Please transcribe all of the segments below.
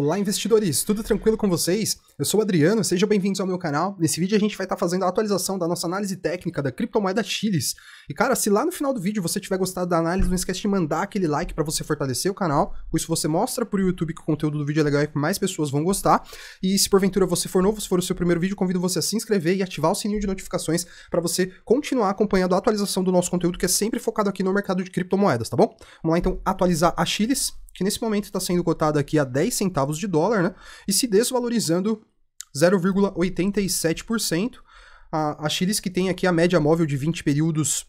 Olá, investidores! Tudo tranquilo com vocês? Eu sou o Adriano, sejam bem-vindos ao meu canal. Nesse vídeo a gente vai estar tá fazendo a atualização da nossa análise técnica da criptomoeda Chiles. E cara, se lá no final do vídeo você tiver gostado da análise, não esquece de mandar aquele like para você fortalecer o canal, com isso você mostra pro YouTube que o conteúdo do vídeo é legal e que mais pessoas vão gostar. E se porventura você for novo, se for o seu primeiro vídeo, convido você a se inscrever e ativar o sininho de notificações para você continuar acompanhando a atualização do nosso conteúdo que é sempre focado aqui no mercado de criptomoedas, tá bom? Vamos lá então atualizar a Chiles que nesse momento está sendo cotada aqui a 10 centavos de dólar, né? E se desvalorizando 0,87%. A, a Chiles que tem aqui a média móvel de 20 períodos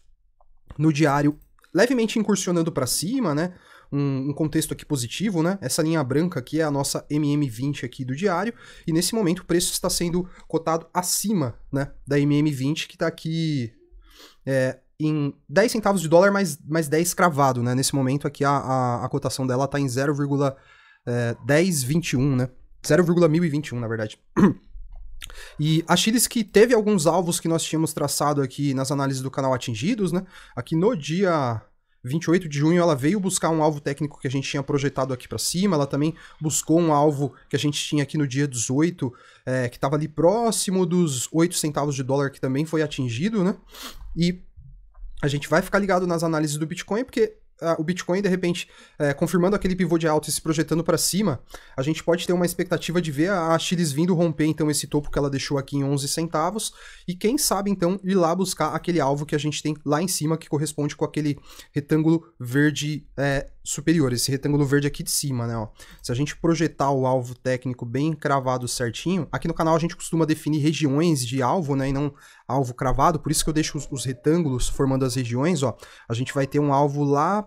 no diário levemente incursionando para cima, né? Um, um, contexto aqui positivo, né? Essa linha branca aqui é a nossa MM20 aqui do diário, e nesse momento o preço está sendo cotado acima, né, da MM20 que está aqui é, em 10 centavos de dólar mais, mais 10 cravado, né? Nesse momento aqui a, a, a cotação dela tá em 0,1021, eh, né? 0,1021, na verdade. E a Chiles que teve alguns alvos que nós tínhamos traçado aqui nas análises do canal atingidos, né? Aqui no dia 28 de junho ela veio buscar um alvo técnico que a gente tinha projetado aqui para cima, ela também buscou um alvo que a gente tinha aqui no dia 18, é, eh, que estava ali próximo dos 8 centavos de dólar que também foi atingido, né? E a gente vai ficar ligado nas análises do Bitcoin, porque o Bitcoin, de repente, é, confirmando aquele pivô de alta e se projetando para cima, a gente pode ter uma expectativa de ver a Chiles vindo romper, então, esse topo que ela deixou aqui em 11 centavos, e quem sabe, então, ir lá buscar aquele alvo que a gente tem lá em cima, que corresponde com aquele retângulo verde é, superior, esse retângulo verde aqui de cima, né? Ó. Se a gente projetar o alvo técnico bem cravado certinho, aqui no canal a gente costuma definir regiões de alvo, né? E não alvo cravado, por isso que eu deixo os, os retângulos formando as regiões, ó. A gente vai ter um alvo lá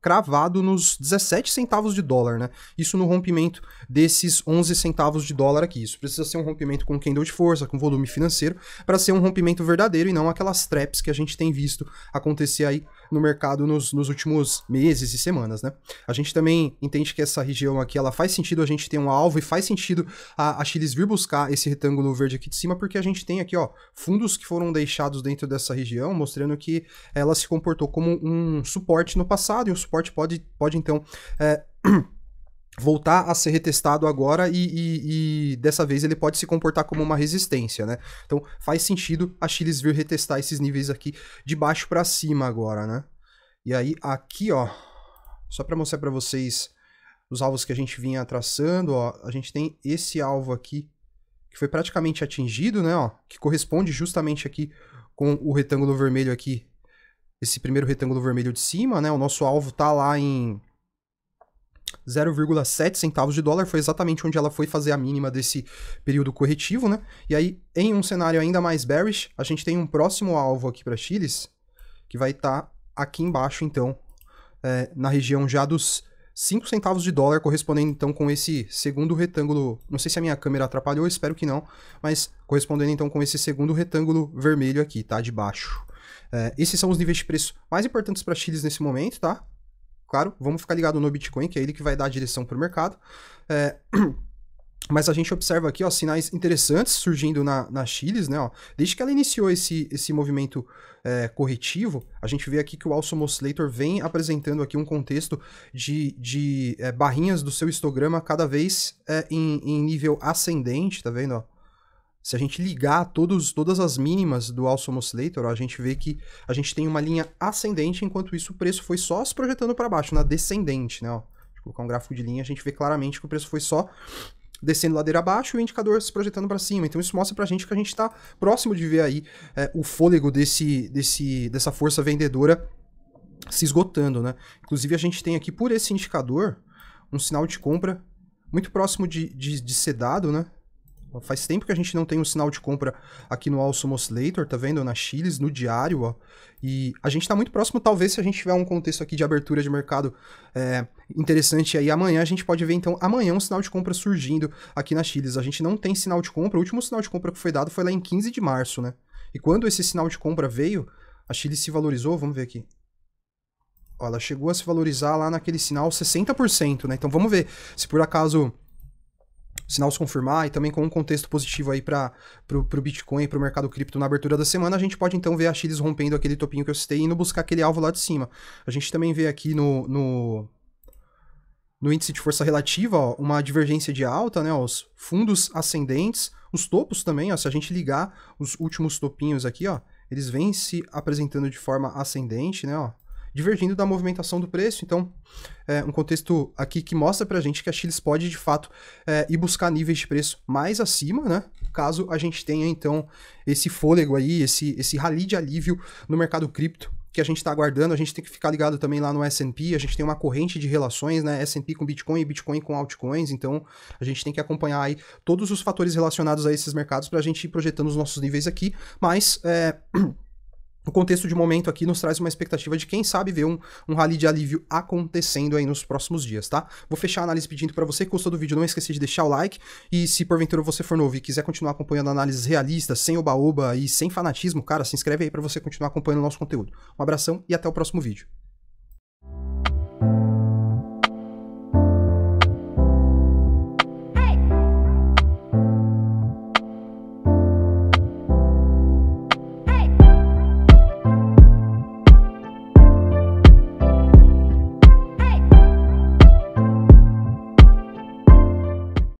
cravado nos 17 centavos de dólar, né? Isso no rompimento desses 11 centavos de dólar aqui. Isso precisa ser um rompimento com candle de força, com volume financeiro, para ser um rompimento verdadeiro e não aquelas traps que a gente tem visto acontecer aí no mercado nos, nos, últimos meses e semanas, né? A gente também entende que essa região aqui, ela faz sentido a gente ter um alvo e faz sentido a, a Chiles vir buscar esse retângulo verde aqui de cima, porque a gente tem aqui, ó, fundos que foram deixados dentro dessa região, mostrando que ela se comportou como um suporte no passado e um suporte pode, pode então. É, voltar a ser retestado agora e, e, e, dessa vez ele pode se comportar como uma resistência, né? Então faz sentido a Chiles vir retestar esses níveis aqui de baixo para cima agora, né? E aí aqui, ó, só para mostrar para vocês os alvos que a gente vinha traçando, ó, a gente tem esse alvo aqui que foi praticamente atingido, né, ó, que corresponde justamente aqui com o retângulo vermelho aqui esse primeiro retângulo vermelho de cima, né? O nosso alvo tá lá em 0,7 centavos de dólar, foi exatamente onde ela foi fazer a mínima desse período corretivo, né? E aí, em um cenário ainda mais bearish, a gente tem um próximo alvo aqui para Chiles, que vai estar tá aqui embaixo, então, é, na região já dos 5 centavos de dólar, correspondendo então com esse segundo retângulo. Não sei se a minha câmera atrapalhou, espero que não, mas correspondendo então com esse segundo retângulo vermelho aqui, tá? De baixo. É, esses são os níveis de preço mais importantes para Chiles nesse momento, tá? Claro, vamos ficar ligado no Bitcoin, que é ele que vai dar a direção para o mercado. É, mas a gente observa aqui ó, sinais interessantes surgindo na, na Chiles, né? Ó. Desde que ela iniciou esse, esse movimento é, corretivo, a gente vê aqui que o Alson Oscillator vem apresentando aqui um contexto de, de é, barrinhas do seu histograma cada vez é, em, em nível ascendente, tá vendo? Ó? Se a gente ligar todos, todas as mínimas do Awesome Oscillator, a gente vê que a gente tem uma linha ascendente, enquanto isso o preço foi só se projetando para baixo, na descendente, né? Ó, colocar um gráfico de linha, a gente vê claramente que o preço foi só descendo ladeira abaixo e o indicador se projetando para cima. Então isso mostra para a gente que a gente está próximo de ver aí é, o fôlego desse, desse, dessa força vendedora se esgotando, né? Inclusive a gente tem aqui por esse indicador um sinal de compra muito próximo de, de, de ser dado, né? Faz tempo que a gente não tem um sinal de compra aqui no Awesome Oscillator, tá vendo? Na Chiles, no diário, ó. E a gente tá muito próximo, talvez, se a gente tiver um contexto aqui de abertura de mercado é, interessante aí amanhã, a gente pode ver, então, amanhã um sinal de compra surgindo aqui na Chiles. A gente não tem sinal de compra, o último sinal de compra que foi dado foi lá em 15 de março, né? E quando esse sinal de compra veio, a Chile se valorizou, vamos ver aqui. Ó, ela chegou a se valorizar lá naquele sinal 60%, né? Então vamos ver se por acaso sinal se confirmar e também com um contexto positivo aí para o Bitcoin e para o mercado cripto na abertura da semana, a gente pode então ver a Chiles rompendo aquele topinho que eu citei e indo buscar aquele alvo lá de cima. A gente também vê aqui no, no, no índice de força relativa ó, uma divergência de alta, né, os fundos ascendentes, os topos também, ó, se a gente ligar os últimos topinhos aqui, ó, eles vêm se apresentando de forma ascendente, né, ó, divergindo da movimentação do preço. Então, é um contexto aqui que mostra para a gente que a Chiles pode, de fato, é, ir buscar níveis de preço mais acima, né? Caso a gente tenha, então, esse fôlego aí, esse, esse rally de alívio no mercado cripto que a gente está aguardando. A gente tem que ficar ligado também lá no S&P. A gente tem uma corrente de relações, né? S&P com Bitcoin e Bitcoin com altcoins. Então, a gente tem que acompanhar aí todos os fatores relacionados a esses mercados para a gente ir projetando os nossos níveis aqui. Mas, é... o contexto de momento aqui nos traz uma expectativa de quem sabe ver um, um rally de alívio acontecendo aí nos próximos dias, tá? Vou fechar a análise pedindo para você que gostou do vídeo, não esquecer de deixar o like e se porventura você for novo e quiser continuar acompanhando análises realistas, sem oba-oba e sem fanatismo, cara, se inscreve aí para você continuar acompanhando o nosso conteúdo. Um abração e até o próximo vídeo.